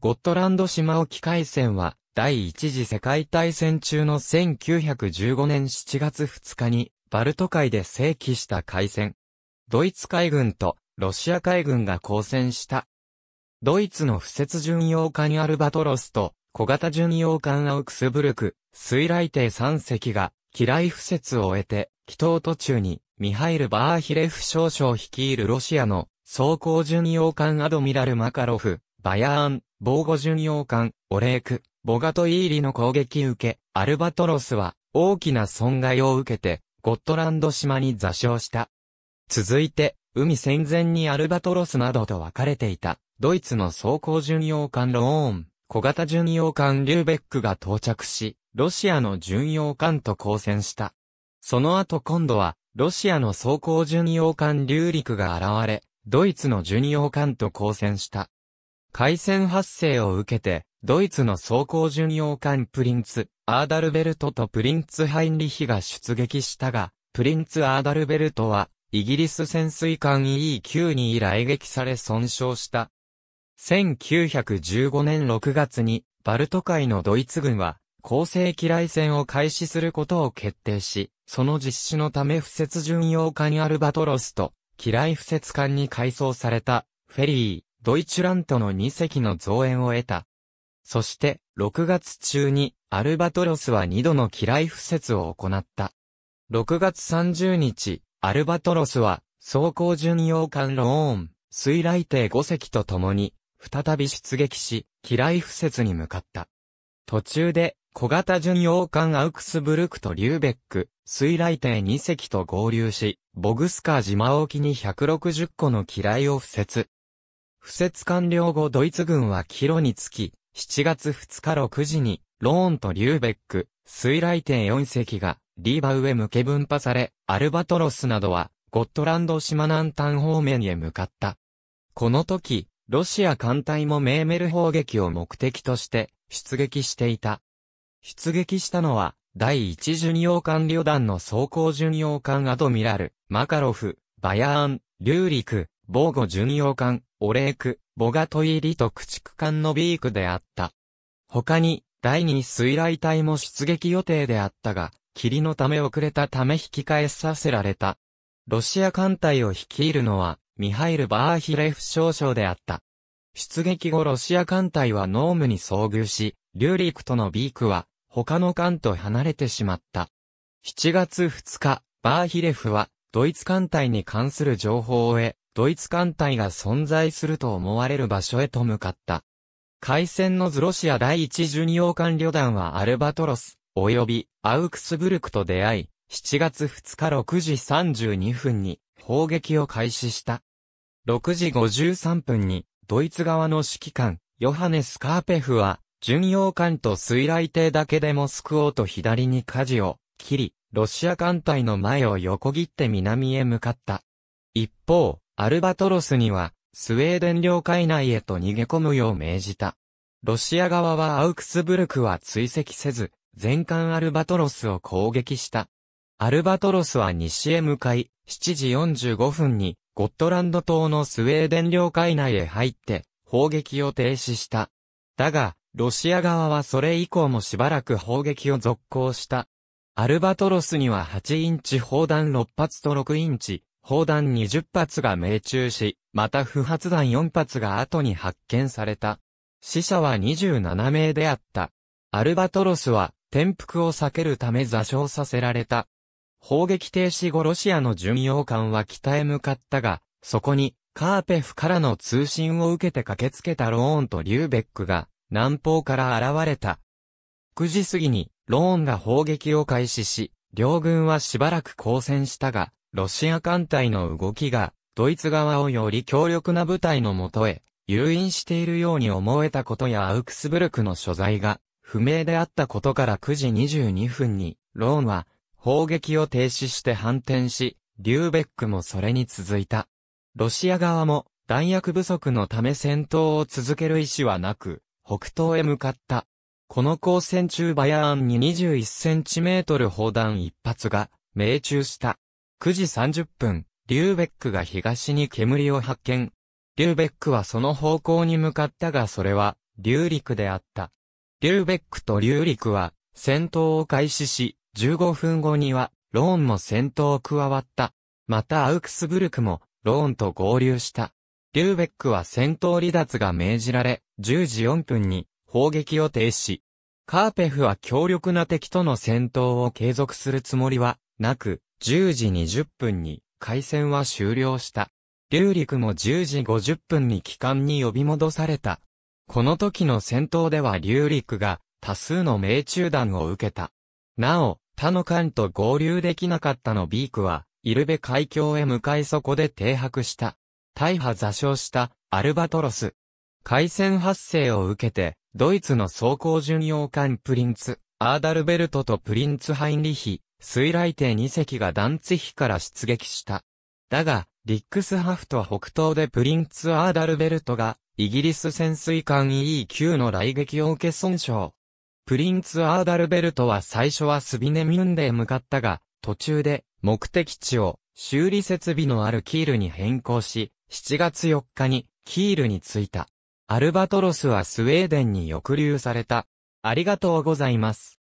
ゴットランド島沖海戦は、第一次世界大戦中の1915年7月2日に、バルト海で正規した海戦。ドイツ海軍とロシア海軍が交戦した。ドイツの不設巡洋艦アルバトロスと小型巡洋艦アウクスブルク、水雷艇3隻が、機雷不設を終えて、祈祷途中に、ミハイル・バーヒレフ少将率いるロシアの装甲巡洋艦アドミラル・マカロフ、バヤーン、防護巡洋艦、オレーク、ボガトイーリの攻撃受け、アルバトロスは大きな損害を受けて、ゴットランド島に座礁した。続いて、海戦前にアルバトロスなどと分かれていた、ドイツの装甲巡洋艦ローン、小型巡洋艦リューベックが到着し、ロシアの巡洋艦と交戦した。その後今度は、ロシアの装甲巡洋艦リューリクが現れ、ドイツの巡洋艦と交戦した。海戦発生を受けて、ドイツの装甲巡洋艦プリンツ、アーダルベルトとプリンツハインリヒが出撃したが、プリンツアーダルベルトは、イギリス潜水艦 E9 に来撃され損傷した。1915年6月に、バルト海のドイツ軍は、高性機雷戦を開始することを決定し、その実施のため不設巡洋艦アルバトロスと、機雷不設艦に改装された、フェリー、ドイチュラントの2隻の増援を得た。そして、6月中に、アルバトロスは2度の機雷敷設を行った。6月30日、アルバトロスは、走行巡洋艦ローン、水雷艇5隻と共に、再び出撃し、機雷敷設に向かった。途中で、小型巡洋艦アウクスブルクとリューベック、水雷艇2隻と合流し、ボグスカー島沖に160個の機雷を敷設。不設完了後ドイツ軍は帰路につき、7月2日6時に、ローンとリューベック、水雷艇4隻が、リーバウへ向け分派され、アルバトロスなどは、ゴットランド島南端方面へ向かった。この時、ロシア艦隊もメーメル砲撃を目的として、出撃していた。出撃したのは、第1巡洋艦旅団の装甲巡洋艦アドミラル、マカロフ、バヤーン、リューリク、防護巡洋艦、オレーク、ボガトイリと駆逐艦のビークであった。他に、第二水雷隊も出撃予定であったが、霧のため遅れたため引き返させられた。ロシア艦隊を率いるのは、ミハイル・バーヒレフ少将であった。出撃後ロシア艦隊はノームに遭遇し、リューリクとのビークは、他の艦と離れてしまった。7月2日、バーヒレフは、ドイツ艦隊に関する情報を得、ドイツ艦隊が存在すると思われる場所へと向かった。海戦のズロシア第一巡洋艦旅団はアルバトロス、及びアウクスブルクと出会い、7月2日6時32分に砲撃を開始した。6時53分にドイツ側の指揮官、ヨハネス・カーペフは、巡洋艦と水雷艇だけでモスクオと左に舵を切り、ロシア艦隊の前を横切って南へ向かった。一方、アルバトロスには、スウェーデン領海内へと逃げ込むよう命じた。ロシア側はアウクスブルクは追跡せず、全艦アルバトロスを攻撃した。アルバトロスは西へ向かい、7時45分に、ゴットランド島のスウェーデン領海内へ入って、砲撃を停止した。だが、ロシア側はそれ以降もしばらく砲撃を続行した。アルバトロスには8インチ砲弾6発と6インチ、砲弾20発が命中し、また不発弾4発が後に発見された。死者は27名であった。アルバトロスは、転覆を避けるため座礁させられた。砲撃停止後ロシアの巡洋艦は北へ向かったが、そこに、カーペフからの通信を受けて駆けつけたローンとリューベックが、南方から現れた。9時過ぎに、ローンが砲撃を開始し、両軍はしばらく交戦したが、ロシア艦隊の動きが、ドイツ側をより強力な部隊のもとへ、誘引しているように思えたことやアウクスブルクの所在が、不明であったことから9時22分に、ローンは、砲撃を停止して反転し、リューベックもそれに続いた。ロシア側も、弾薬不足のため戦闘を続ける意思はなく、北東へ向かった。この交戦中バヤーンに21センチメートル砲弾一発が、命中した。9時30分、リューベックが東に煙を発見。リューベックはその方向に向かったがそれは、リューリクであった。リューベックとリューリクは、戦闘を開始し、15分後には、ローンも戦闘を加わった。またアウクスブルクも、ローンと合流した。リューベックは戦闘離脱が命じられ、10時4分に、砲撃を停止。カーペフは強力な敵との戦闘を継続するつもりは、なく、10時20分に海戦は終了した。竜陸も10時50分に帰還に呼び戻された。この時の戦闘では竜陸が多数の命中弾を受けた。なお、他の艦と合流できなかったのビークは、イルベ海峡へ向かいそこで停泊した。大破座礁したアルバトロス。海戦発生を受けて、ドイツの装甲巡洋艦プリンツ、アーダルベルトとプリンツハインリヒ、水雷艇2隻がダンツヒから出撃した。だが、リックスハフト北東でプリンツ・アーダルベルトが、イギリス潜水艦 e q の雷撃を受け損傷。プリンツ・アーダルベルトは最初はスビネミュンデへ向かったが、途中で目的地を修理設備のあるキールに変更し、7月4日にキールに着いた。アルバトロスはスウェーデンに抑留された。ありがとうございます。